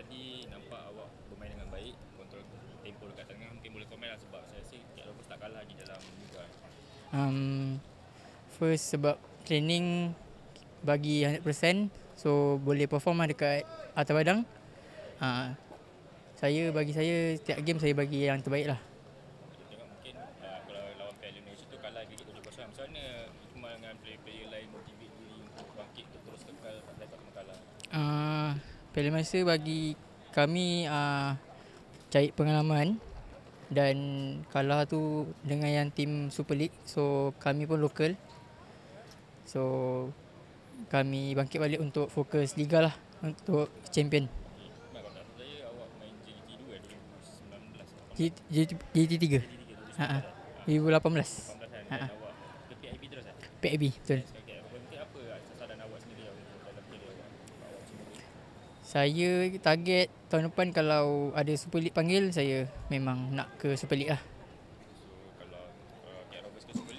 tadi nampak awak bermain dengan baik kontrol tempo dekat tengah mungkin boleh komen lah sebab saya rasa Kak Lopez tak kalah di dalam juga um, first sebab training bagi 100% so boleh perform lah dekat atas padang. uh, ah, saya bagi saya setiap game saya bagi yang terbaik lah mungkin ah, kalau lawan Piala Malaysia tu kalah gigit 7-0 macam mana Ikmal dengan player-player lain motivasi Talent Master bagi kami uh, ah, cari pengalaman dan kalah tu dengan yang tim Super League. So kami pun local. So kami bangkit balik untuk fokus Liga lah untuk champion. JT3. Ha ah. 2018. 2018 kan? Ha ah. Ha, ha. PIB terus ah. Eh? PIB betul. Yes, Saya target tahun depan kalau ada Super League panggil saya memang nak ke Super League lah. kalau uh, Kak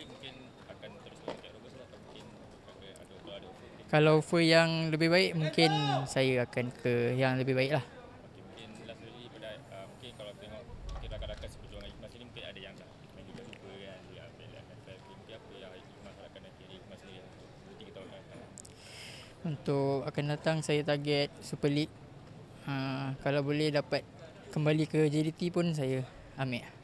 lah, Kalau offer yang lebih baik mungkin saya akan ke yang lebih baik lah. untuk akan datang saya target Super League. Uh, kalau boleh dapat kembali ke JDT pun saya ambil.